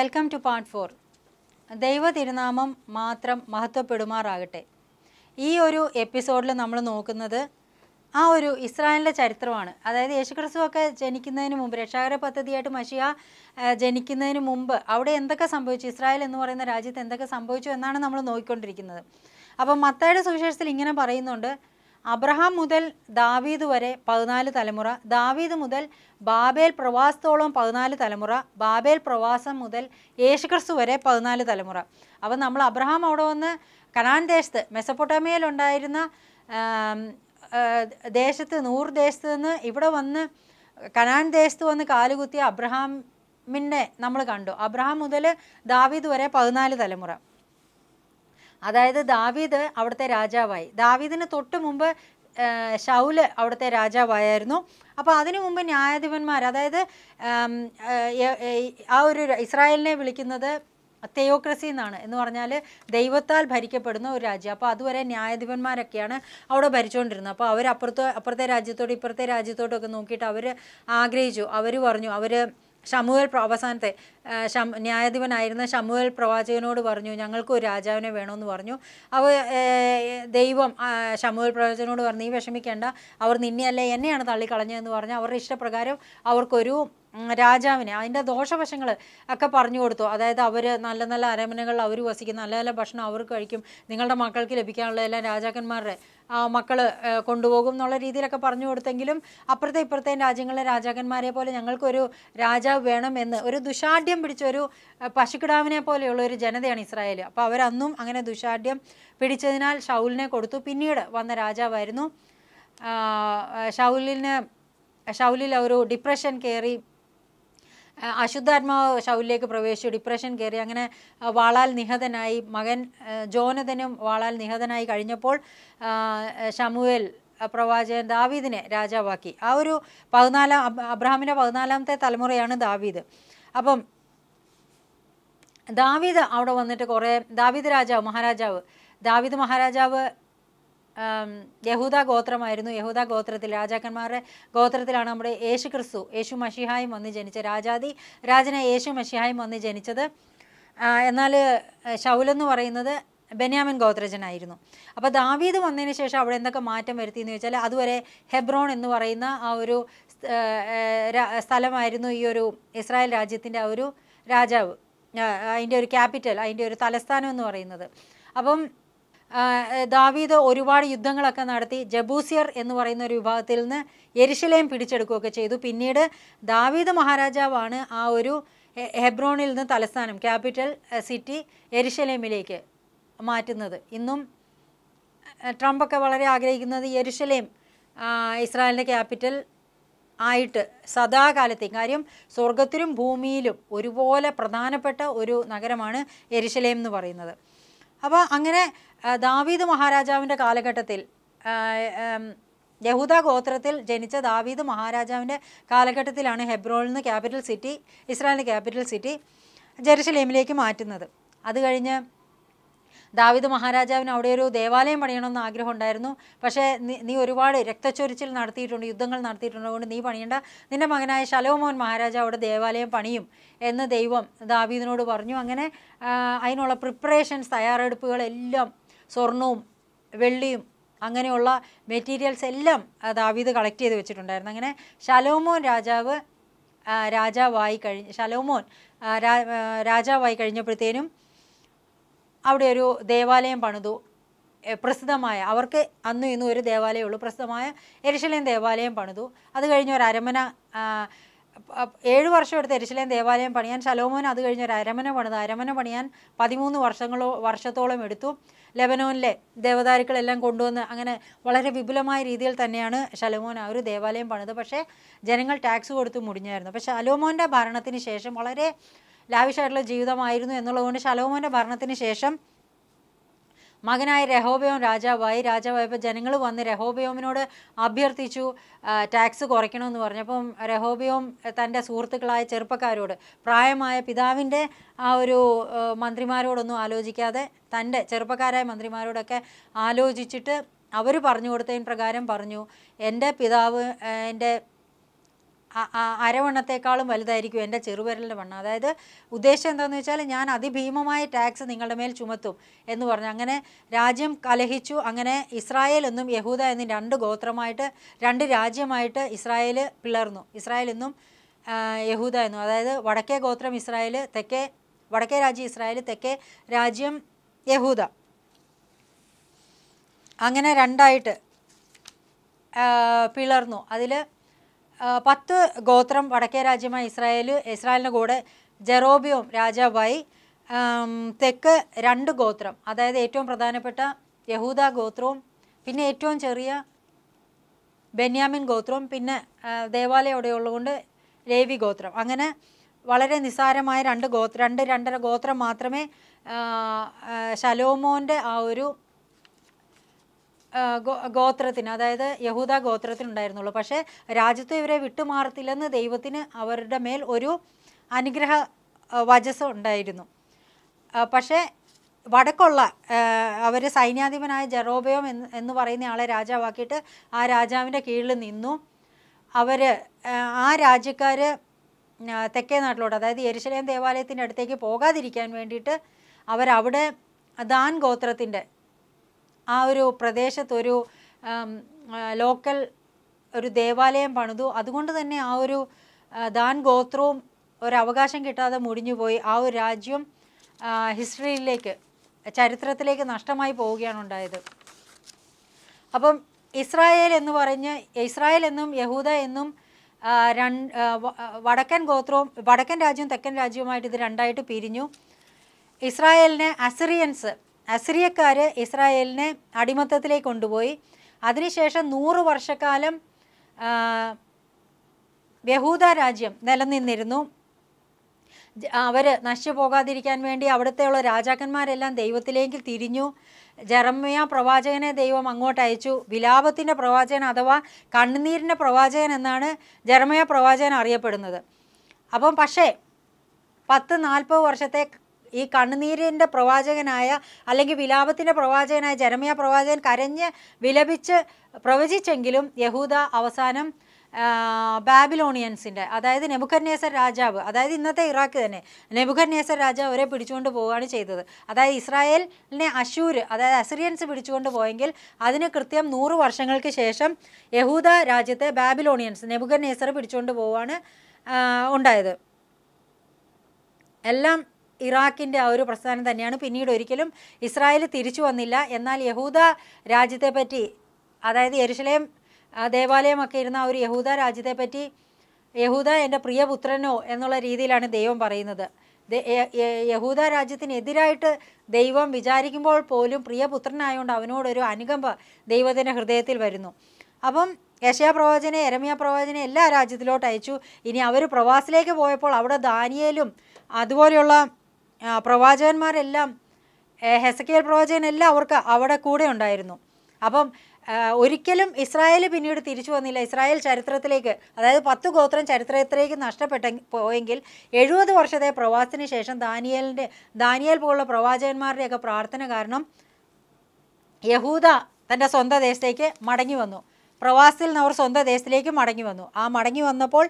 welcome to part four ദൈവ തിരുനാമം മാത്രം മഹത്വപ്പെടുമാറാകട്ടെ ഈ ഒരു എപ്പിസോഡിൽ നമ്മൾ നോക്കുന്നത് ആ ഒരു ഇസ്രായേലിൻ്റെ ചരിത്രമാണ് അതായത് യേശുക്രിസ്തുവൊക്കെ ജനിക്കുന്നതിന് മുമ്പ് രക്ഷാകര പദ്ധതിയായിട്ട് മഷിയ ജനിക്കുന്നതിന് മുമ്പ് അവിടെ എന്തൊക്കെ സംഭവിച്ചു ഇസ്രായേൽ എന്ന് പറയുന്ന രാജ്യത്ത് എന്തൊക്കെ സംഭവിച്ചു എന്നാണ് നമ്മൾ നോക്കിക്കൊണ്ടിരിക്കുന്നത് അപ്പം മത്തയുടെ സുവിശേഷത്തിൽ ഇങ്ങനെ പറയുന്നുണ്ട് അബ്രഹാം മുതൽ ദാവീദ് വരെ പതിനാല് തലമുറ ദാവീദ് മുതൽ ബാബേൽ പ്രവാസത്തോളം പതിനാല് തലമുറ ബാബേൽ പ്രവാസം മുതൽ യേശുക്രിസ്തു വരെ പതിനാല് തലമുറ അപ്പം നമ്മൾ അബ്രഹാം അവിടെ വന്ന് കനാൻ ദേശത്ത് മെസ്സപ്പൊട്ടോമിയയിലുണ്ടായിരുന്ന ദേശത്ത് നൂർ ദേശത്ത് നിന്ന് ഇവിടെ വന്ന് കനാൻ ദേശത്ത് വന്ന് കാലുകുത്തിയ അബ്രഹാമിൻ്റെ നമ്മൾ കണ്ടു അബ്രഹാം മുതൽ ദാവീദ് വരെ പതിനാല് തലമുറ അതായത് ദാവീദ് അവിടുത്തെ രാജാവായി ദാവീദിന് തൊട്ട് മുമ്പ് ഷൗല് അവിടുത്തെ രാജാവായിരുന്നു അപ്പോൾ അതിനു മുമ്പ് ന്യായാധിപന്മാർ അതായത് ആ ഒരു ഇസ്രായേലിനെ വിളിക്കുന്നത് തെയോക്രസി എന്നാണ് എന്ന് പറഞ്ഞാൽ ദൈവത്താൽ ഭരിക്കപ്പെടുന്ന ഒരു രാജ്യം അപ്പോൾ അതുവരെ ന്യായാധിപന്മാരൊക്കെയാണ് അവിടെ ഭരിച്ചുകൊണ്ടിരുന്നത് അപ്പോൾ അവർ അപ്പുറത്തെ അപ്പുറത്തെ രാജ്യത്തോട് ഇപ്പുറത്തെ രാജ്യത്തോടൊക്കെ നോക്കിയിട്ട് അവർ ആഗ്രഹിച്ചു അവർ പറഞ്ഞു അവർ ഷമുവേൽ അവസാനത്തെ ന്യായാധിപനായിരുന്ന ഷമുവേൽ പ്രവാചകനോട് പറഞ്ഞു ഞങ്ങൾക്ക് ഒരു രാജാവിനെ വേണമെന്ന് പറഞ്ഞു അവ ദൈവം ഷമുവേൽ പ്രവാചകനോട് പറഞ്ഞു നീ വിഷമിക്കേണ്ട അവർ നിന്നെയല്ല എന്നെയാണ് തള്ളിക്കളഞ്ഞതെന്ന് പറഞ്ഞു അവരുടെ ഇഷ്ടപ്രകാരം അവർക്കൊരു രാജാവിനെ അതിൻ്റെ ദോഷവശങ്ങൾ ഒക്കെ പറഞ്ഞു കൊടുത്തു അതായത് അവർ നല്ല നല്ല അരമനകളിൽ അവർ വസിക്കും നല്ല നല്ല ഭക്ഷണം അവർക്ക് കഴിക്കും നിങ്ങളുടെ മക്കൾക്ക് ലഭിക്കാനുള്ള എല്ലാം രാജാക്കന്മാരുടെ മക്കൾ കൊണ്ടുപോകും എന്നുള്ള രീതിയിലൊക്കെ പറഞ്ഞു കൊടുത്തെങ്കിലും അപ്പുറത്തെ ഇപ്പുറത്തെ രാജ്യങ്ങളിലെ രാജാക്കന്മാരെ പോലെ ഞങ്ങൾക്കൊരു രാജാവ് വേണമെന്ന് ഒരു ദുഷാഢ്യം പിടിച്ച ഒരു പശുക്കിടാവിനെ പോലെയുള്ള ഒരു ജനതയാണ് ഇസ്രായേൽ അപ്പോൾ അവരന്നും അങ്ങനെ ദുഷാഢ്യം പിടിച്ചതിനാൽ ഷൗലിനെ കൊടുത്തു പിന്നീട് വന്ന രാജാവായിരുന്നു ഷൗലിന് ഷൗലിൽ ഒരു ഡിപ്രഷൻ കയറി അശുദ്ധാത്മാവ് ശൗലിലേക്ക് പ്രവേശിച്ചു ഡിപ്രഷൻ കയറി അങ്ങനെ വാളാൽ നിഹതനായി മകൻ ജോനതനും വാളാൽ നിഹതനായി കഴിഞ്ഞപ്പോൾ ഷമുവേൽ പ്രവാചകൻ ദാവീദിനെ രാജാവാക്കി ആ ഒരു പതിനാലാം അബ്രഹാമിൻ്റെ പതിനാലാമത്തെ തലമുറയാണ് ദാവീദ് അപ്പം ദാവീദ് അവിടെ വന്നിട്ട് കുറേ ദാവീദ് രാജാവ് മഹാരാജാവ് ദാവീദ് മഹാരാജാവ് യഹൂദ ഗോത്രമായിരുന്നു യഹൂദ ഗോത്രത്തിൽ രാജാക്കന്മാരുടെ ഗോത്രത്തിലാണ് നമ്മുടെ യേശു ക്രിസ്തു യേശു മഷിഹായും വന്ന് ജനിച്ച രാജാതി രാജനെ യേശു മഷിഹായും വന്ന് ജനിച്ചത് എന്നാൽ ശൗലെന്ന് പറയുന്നത് ബെന്യാമൻ ഗോത്രജനായിരുന്നു അപ്പോൾ ദാവീദ് വന്നതിന് ശേഷം അവിടെ എന്തൊക്കെ മാറ്റം വരുത്തി എന്ന് ചോദിച്ചാൽ അതുവരെ ഹെബ്രോൺ എന്ന് പറയുന്ന ആ ഒരു സ്ഥലമായിരുന്നു ഈ ഒരു ഇസ്രായേൽ രാജ്യത്തിൻ്റെ ആ ഒരു രാജാവ് അതിൻ്റെ ഒരു ക്യാപിറ്റൽ അതിൻ്റെ ഒരു തലസ്ഥാനം എന്ന് പറയുന്നത് അപ്പം ദാവീദ് ഒരുപാട് യുദ്ധങ്ങളൊക്കെ നടത്തി ജബൂസിയർ എന്ന് പറയുന്ന ഒരു വിഭാഗത്തിൽ നിന്ന് എരിശിലേം പിടിച്ചെടുക്കുകയൊക്കെ ചെയ്തു പിന്നീട് ദാവീദ് മഹാരാജാവാണ് ആ ഒരു ഹെബ്രോണിൽ നിന്ന് തലസ്ഥാനം ക്യാപിറ്റൽ സിറ്റി എരിശലേമിലേക്ക് മാറ്റുന്നത് ഇന്നും ട്രംപൊക്കെ വളരെ ആഗ്രഹിക്കുന്നത് എരുഷലേം ഇസ്രായേലിൻ്റെ ക്യാപിറ്റൽ ആയിട്ട് സദാകാലത്തെ കാര്യം സ്വർഗത്തിലും ഭൂമിയിലും ഒരുപോലെ പ്രധാനപ്പെട്ട ഒരു നഗരമാണ് എരിശലേം എന്ന് പറയുന്നത് അപ്പോൾ അങ്ങനെ ദാവീദ് മഹാരാജാവിൻ്റെ കാലഘട്ടത്തിൽ യഹൂദ ഗോത്രത്തിൽ ജനിച്ച ദാവീദ് മഹാരാജാവിൻ്റെ കാലഘട്ടത്തിലാണ് ഹെബ്രോളിൽ നിന്ന് ക്യാപിറ്റൽ സിറ്റി ഇസ്രായേലിൻ്റെ ക്യാപിറ്റൽ സിറ്റി ജെറുസലേമിലേക്ക് മാറ്റുന്നത് അത് കഴിഞ്ഞ് ദാവിദ് മഹാരാജാവിന് അവിടെ ഒരു ദേവാലയം പണിയണമെന്ന് ആഗ്രഹം ഉണ്ടായിരുന്നു പക്ഷേ നീ ഒരുപാട് രക്തച്ചൊരിച്ചിൽ നടത്തിയിട്ടുണ്ട് യുദ്ധങ്ങൾ നടത്തിയിട്ടുണ്ട് അതുകൊണ്ട് നീ പണിയണ്ട നിന്റെ മകനായ ശലോമോൻ മഹാരാജാവ് അവിടെ ദേവാലയം പണിയും എന്ന് ദൈവം ദാവീദിനോട് പറഞ്ഞു അങ്ങനെ അതിനുള്ള പ്രിപ്പറേഷൻസ് തയ്യാറെടുപ്പുകളെല്ലാം സ്വർണവും വെള്ളിയും അങ്ങനെയുള്ള മെറ്റീരിയൽസ് എല്ലാം ദാവീദ് കളക്ട് ചെയ്ത് വെച്ചിട്ടുണ്ടായിരുന്നു അങ്ങനെ ശലോമോൻ രാജാവ് രാജാവായി കഴിഞ്ഞ് ശലോമോൻ രാജാവായി കഴിഞ്ഞപ്പോഴത്തേനും അവിടെ ഒരു ദേവാലയം പണിതു പ്രസിദ്ധമായ അവർക്ക് അന്നും ഇന്നും ഒരു ദേവാലയമുള്ളൂ പ്രസിദ്ധമായ എരിശലേം ദേവാലയം പണിതു അത് കഴിഞ്ഞ് ഒരു അരമന ഏഴ് വർഷം എടുത്ത് എരിശിലേം ദേവാലയം പണിയാൻ ശലോമോൻ അത് കഴിഞ്ഞ് ഒരു അരമന പണിത് അരമന പണിയാൻ പതിമൂന്ന് വർഷങ്ങളോ വർഷത്തോളം എടുത്തു ലെബനോനിലെ ദേവതാരുക്കളെല്ലാം കൊണ്ടുവന്ന് അങ്ങനെ വളരെ വിപുലമായ രീതിയിൽ തന്നെയാണ് ശലോമോൻ ആ ഒരു ദേവാലയം പണിത് പക്ഷേ ജനങ്ങൾ ടാക്സ് കൊടുത്ത് മുടിഞ്ഞായിരുന്നു പക്ഷേ ശലോമോൻ്റെ ഭരണത്തിന് ശേഷം വളരെ ലാവിഷായിട്ടുള്ള ജീവിതമായിരുന്നു എന്നുള്ളതുകൊണ്ട് ശലോമോൻ്റെ ഭരണത്തിന് ശേഷം മകനായ രഹോബയോം രാജാവായി രാജാവായപ്പോൾ ജനങ്ങൾ വന്ന് രഹോബയോമിനോട് അഭ്യർത്ഥിച്ചു ടാക്സ് കുറയ്ക്കണമെന്ന് പറഞ്ഞപ്പം രഹോബയോം തൻ്റെ സുഹൃത്തുക്കളായ ചെറുപ്പക്കാരോട് പ്രായമായ പിതാവിൻ്റെ ആ ഒരു മന്ത്രിമാരോടൊന്നും ആലോചിക്കാതെ തൻ്റെ ചെറുപ്പക്കാരായ മന്ത്രിമാരോടൊക്കെ ആലോചിച്ചിട്ട് അവർ പറഞ്ഞു കൊടുത്തതിന് പ്രകാരം പറഞ്ഞു എൻ്റെ പിതാവ് എൻ്റെ അരവണ്ണത്തെക്കാളും വലുതായിരിക്കും എൻ്റെ ചെറുവിരലിൻ്റെ വണ്ണം അതായത് ഉദ്ദേശം എന്താണെന്ന് വെച്ചാൽ ഞാൻ അതിഭീമമായ ടാക്സ് നിങ്ങളുടെ മേൽ ചുമത്തും എന്ന് പറഞ്ഞു അങ്ങനെ രാജ്യം കലഹിച്ചു അങ്ങനെ ഇസ്രായേൽ എന്നും യഹൂദ എന്നും രണ്ട് ഗോത്രമായിട്ട് രണ്ട് രാജ്യമായിട്ട് ഇസ്രായേൽ പിളർന്നു ഇസ്രായേൽ എന്നും യഹൂദ എന്നും അതായത് വടക്കേ ഗോത്രം ഇസ്രായേൽ തെക്കേ വടക്കേ രാജ്യം ഇസ്രായേൽ തെക്കേ രാജ്യം യഹൂദ അങ്ങനെ രണ്ടായിട്ട് പിളർന്നു അതിൽ പത്ത് ഗോത്രം വടക്കേ രാജ്യമായ ഇസ്രായേൽ ഇസ്രായേലിൻ്റെ കൂടെ ജെറോബിയോം രാജാവായി തെക്ക് രണ്ട് ഗോത്രം അതായത് ഏറ്റവും പ്രധാനപ്പെട്ട യഹൂദ ഗോത്രവും പിന്നെ ഏറ്റവും ചെറിയ ബെന്യാമിൻ ഗോത്രവും പിന്നെ ദേവാലയം അവിടെ ഉള്ളതുകൊണ്ട് രേവി ഗോത്രം അങ്ങനെ വളരെ നിസ്സാരമായ രണ്ട് ഗോത്ര രണ്ട് രണ്ടര ഗോത്രം മാത്രമേ ശലോമോൻ്റെ ആ ഒരു ഗോത്രത്തിന് അതായത് യഹൂദ ഗോത്രത്തിനുണ്ടായിരുന്നുള്ളൂ പക്ഷേ രാജ്യത്ത് ഇവരെ വിട്ടുമാറത്തില്ലെന്ന് ദൈവത്തിന് അവരുടെ മേൽ ഒരു അനുഗ്രഹ വജസ് ഉണ്ടായിരുന്നു പക്ഷേ വടക്കുള്ള അവർ സൈന്യാധിപനായ ജെറോബയോം എന്ന് എന്ന് പറയുന്ന ആളെ രാജാവാക്കിയിട്ട് ആ രാജാവിൻ്റെ കീഴിൽ നിന്നു അവർ ആ രാജ്യക്കാർ തെക്കേ നാട്ടിലോട്ട് അതായത് യെരുശലേം ദേവാലയത്തിൻ്റെ അടുത്തേക്ക് പോകാതിരിക്കാൻ വേണ്ടിയിട്ട് അവരവിടെ ദാൻ ഗോത്രത്തിൻ്റെ ആ ഒരു പ്രദേശത്തൊരു ലോക്കൽ ഒരു ദേവാലയം പണിതു അതുകൊണ്ട് തന്നെ ആ ഒരു ദാൻ ഗോത്രവും ഒരവകാശം കിട്ടാതെ മുടിഞ്ഞുപോയി ആ ഒരു രാജ്യം ഹിസ്റ്ററിയിലേക്ക് ചരിത്രത്തിലേക്ക് നഷ്ടമായി പോവുകയാണ് ഉണ്ടായത് അപ്പം ഇസ്രായേൽ എന്ന് പറഞ്ഞ് ഇസ്രായേൽ എന്നും യഹൂദ എന്നും രണ്ട് വടക്കൻ ഗോത്രവും വടക്കൻ രാജ്യവും തെക്കൻ രാജ്യവുമായിട്ട് ഇത് രണ്ടായിട്ട് പിരിഞ്ഞു ഇസ്രായേലിനെ അസിറിയൻസ് അസിറിയക്കാർ ഇസ്രായേലിനെ അടിമത്തത്തിലേക്ക് കൊണ്ടുപോയി അതിനുശേഷം നൂറ് വർഷക്കാലം യഹൂദ രാജ്യം നിലനിന്നിരുന്നു അവർ നശിച്ചു പോകാതിരിക്കാൻ വേണ്ടി അവിടുത്തെയുള്ള രാജാക്കന്മാരെല്ലാം ദൈവത്തിലേക്ക് തിരിഞ്ഞു ജറമ്യ പ്രവാചകനെ ദൈവം അങ്ങോട്ട് അയച്ചു വിലാപത്തിൻ്റെ പ്രവാചകൻ അഥവാ കണ്ണുനീരിൻ്റെ പ്രവാചകൻ എന്നാണ് ജറമയ പ്രവാചകൻ അറിയപ്പെടുന്നത് അപ്പം പക്ഷേ പത്ത് നാൽപ്പത് വർഷത്തെ ഈ കണ്ണുനീരിൻ്റെ പ്രവാചകനായ അല്ലെങ്കിൽ വിലാപത്തിൻ്റെ പ്രവാചകനായ ജരമിയ പ്രവാചകൻ കരഞ്ഞ് വിലപിച്ച് പ്രവചിച്ചെങ്കിലും യഹൂദ അവസാനം ബാബിലോണിയൻസിൻ്റെ അതായത് നെബുഖന്നേസർ രാജാവ് അതായത് ഇന്നത്തെ ഇറാഖ് തന്നെ നെബുഖന്നേസർ രാജാവ് അവരെ പിടിച്ചുകൊണ്ട് പോവുകയാണ് ചെയ്തത് അതായത് ഇസ്രായേലിനെ അശൂര് അതായത് അസിറിയൻസ് പിടിച്ചുകൊണ്ട് പോയെങ്കിൽ അതിന് കൃത്യം നൂറ് വർഷങ്ങൾക്ക് ശേഷം യഹൂദ രാജ്യത്തെ ബാബിലോണിയൻസ് നെബുഖന്നേസർ പിടിച്ചുകൊണ്ട് പോവുകയാണ് ഉണ്ടായത് എല്ലാം ഇറാഖിൻ്റെ ആ ഒരു പ്രസ്ഥാനം തന്നെയാണ് പിന്നീട് ഒരിക്കലും ഇസ്രായേൽ തിരിച്ചു വന്നില്ല എന്നാൽ യഹൂദ രാജ്യത്തെപ്പറ്റി അതായത് യരുഷലേം ദേവാലയമൊക്കെ ഇരുന്ന ആ ഒരു യഹൂദ രാജ്യത്തെപ്പറ്റി യഹൂദ എൻ്റെ പ്രിയപുത്രനോ എന്നുള്ള രീതിയിലാണ് ദൈവം പറയുന്നത് യഹൂദ രാജ്യത്തിനെതിരായിട്ട് ദൈവം വിചാരിക്കുമ്പോൾ പോലും പ്രിയപുത്രനായതുകൊണ്ട് അവനോടൊരു അനുകമ്പ ദൈവത്തിൻ്റെ ഹൃദയത്തിൽ വരുന്നു അപ്പം യശയാ പ്രവാചനെ എരമിയ പ്രവാചനെ എല്ലാ രാജ്യത്തിലോട്ട് അയച്ചു ഇനി അവർ പ്രവാസിലേക്ക് പോയപ്പോൾ അവിടെ ദാനിയേലും അതുപോലെയുള്ള പ്രവാചകന്മാരെല്ലാം ഹെസക്കിയൽ പ്രവാചകനെല്ലാം അവർക്ക് അവിടെ കൂടെ ഉണ്ടായിരുന്നു അപ്പം ഒരിക്കലും ഇസ്രായേൽ പിന്നീട് തിരിച്ചു വന്നില്ല ഇസ്രായേൽ ചരിത്രത്തിലേക്ക് അതായത് പത്ത് ഗോത്രം ചരിത്രത്തിലേക്ക് നഷ്ടപ്പെട്ട പോയെങ്കിൽ എഴുപത് വർഷത്തെ പ്രവാസത്തിന് ശേഷം ദാനിയലിൻ്റെ ദാനിയൽ പോലുള്ള പ്രവാചകന്മാരുടെയൊക്കെ പ്രാർത്ഥന കാരണം യഹൂദ തൻ്റെ സ്വന്തം ദേശത്തേക്ക് മടങ്ങി വന്നു പ്രവാസത്തിൽ നിന്ന് അവർ സ്വന്തം ദേശത്തിലേക്ക് മടങ്ങി വന്നു ആ മടങ്ങി വന്നപ്പോൾ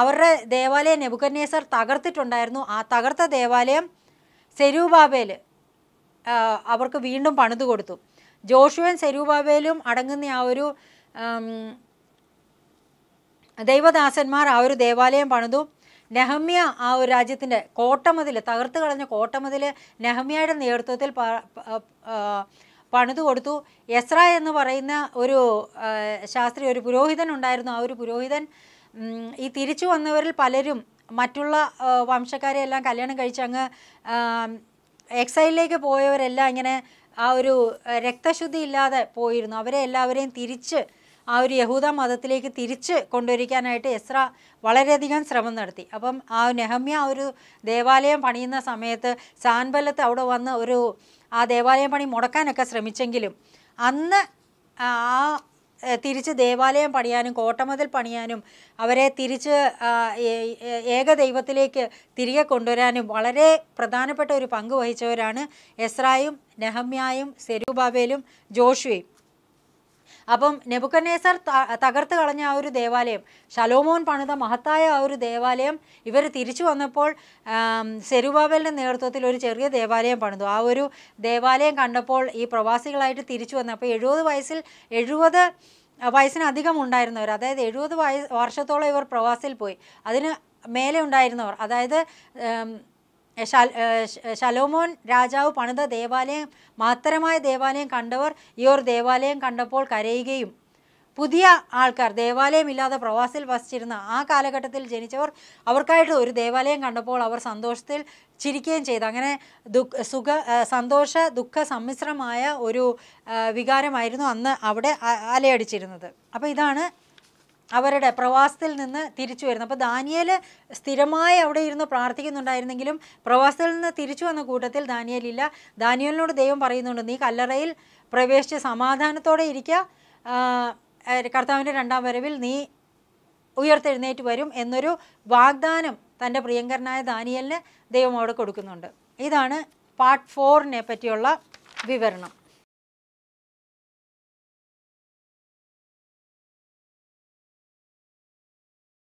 അവരുടെ ദേവാലയം നെബുക്കന്നേസർ തകർത്തിട്ടുണ്ടായിരുന്നു ആ തകർത്ത ദേവാലയം സെരൂബാബേൽ അവർക്ക് വീണ്ടും പണിതു കൊടുത്തു ജോഷുവൻ സെരൂബാബേലും അടങ്ങുന്ന ആ ഒരു ദൈവദാസന്മാർ ആ ഒരു ദേവാലയം പണിതു നെഹമ്യ ആ ഒരു രാജ്യത്തിൻ്റെ കോട്ടമതിൽ തകർത്ത് കളഞ്ഞ കോട്ടമതിൽ നെഹമ്യയുടെ നേതൃത്വത്തിൽ പണിതു കൊടുത്തു എസ്ര എന്ന് പറയുന്ന ഒരു ശാസ്ത്രീയ ഒരു പുരോഹിതൻ ഉണ്ടായിരുന്നു ആ ഒരു പുരോഹിതൻ ഈ തിരിച്ചു വന്നവരിൽ പലരും മറ്റുള്ള വംശക്കാരെ എല്ലാം കല്യാണം കഴിച്ച് അങ്ങ് എക്സൈലിലേക്ക് പോയവരെല്ലാം ഇങ്ങനെ ആ ഒരു രക്തശുദ്ധി ഇല്ലാതെ പോയിരുന്നു അവരെ എല്ലാവരെയും തിരിച്ച് ആ ഒരു യഹൂദ മതത്തിലേക്ക് തിരിച്ച് കൊണ്ടുവരിക്കാനായിട്ട് എസ്ര വളരെയധികം ശ്രമം നടത്തി അപ്പം ആ നെഹമ്യ ആ ഒരു ദേവാലയം പണിയുന്ന സമയത്ത് സാൻബലത്ത് അവിടെ വന്ന് ഒരു ആ ദേവാലയം പണി മുടക്കാനൊക്കെ ശ്രമിച്ചെങ്കിലും അന്ന് ആ തിരിച്ച് ദേവാലയം പണിയാനും കോട്ടമതൽ പണിയാനും അവരെ തിരിച്ച് ഏകദൈവത്തിലേക്ക് തിരികെ കൊണ്ടുവരാനും വളരെ പ്രധാനപ്പെട്ട ഒരു പങ്ക് വഹിച്ചവരാണ് എസ്രായും നെഹമ്യായും സെരുബാബേലും ജോഷുവയും അപ്പം നെബുക്കനേസർ തകർത്ത് കളഞ്ഞ ആ ഒരു ദേവാലയം ശലോമോൻ പണിത മഹത്തായ ആ ഒരു ദേവാലയം ഇവർ തിരിച്ചു വന്നപ്പോൾ സെരുബാബലിൻ്റെ നേതൃത്വത്തിൽ ഒരു ചെറിയ ദേവാലയം പണിതു ആ ഒരു ദേവാലയം കണ്ടപ്പോൾ ഈ പ്രവാസികളായിട്ട് തിരിച്ചു വന്നു അപ്പോൾ എഴുപത് വയസ്സിൽ എഴുപത് വയസ്സിനധികം ഉണ്ടായിരുന്നവർ അതായത് എഴുപത് വയസ്സ് വർഷത്തോളം ഇവർ പ്രവാസിൽ പോയി അതിന് മേലെ ഉണ്ടായിരുന്നവർ അതായത് ശലോമോൻ രാജാവ് പണിത ദേവാലയം മഹത്തരമായ ദേവാലയം കണ്ടവർ ഈ ഒരു ദേവാലയം കണ്ടപ്പോൾ കരയുകയും പുതിയ ആൾക്കാർ ദേവാലയമില്ലാതെ പ്രവാസിൽ വസിച്ചിരുന്ന ആ കാലഘട്ടത്തിൽ ജനിച്ചവർ അവർക്കായിട്ട് ഒരു ദേവാലയം കണ്ടപ്പോൾ അവർ സന്തോഷത്തിൽ ചിരിക്കുകയും ചെയ്തു അങ്ങനെ ദുഃഖ സുഖ സന്തോഷ ദുഃഖ സമ്മിശ്രമായ ഒരു വികാരമായിരുന്നു അന്ന് അവിടെ അലയടിച്ചിരുന്നത് അപ്പോൾ ഇതാണ് അവരുടെ പ്രവാസത്തിൽ നിന്ന് തിരിച്ചു വരുന്നു അപ്പോൾ ദാനിയേൽ സ്ഥിരമായി അവിടെ ഇരുന്ന് പ്രാർത്ഥിക്കുന്നുണ്ടായിരുന്നെങ്കിലും പ്രവാസത്തിൽ നിന്ന് തിരിച്ചു വന്ന കൂട്ടത്തിൽ ദാനിയേലില്ല ദാനിയേലിനോട് ദൈവം പറയുന്നുണ്ട് നീ കല്ലറയിൽ പ്രവേശിച്ച് സമാധാനത്തോടെ ഇരിക്കുക കർത്താവിൻ്റെ രണ്ടാം വരവിൽ നീ ഉയർത്തെഴുന്നേറ്റ് വരും എന്നൊരു വാഗ്ദാനം തൻ്റെ പ്രിയങ്കരനായ ദാനിയലിന് ദൈവം അവിടെ കൊടുക്കുന്നുണ്ട് ഇതാണ് പാർട്ട് ഫോറിനെ പറ്റിയുള്ള വിവരണം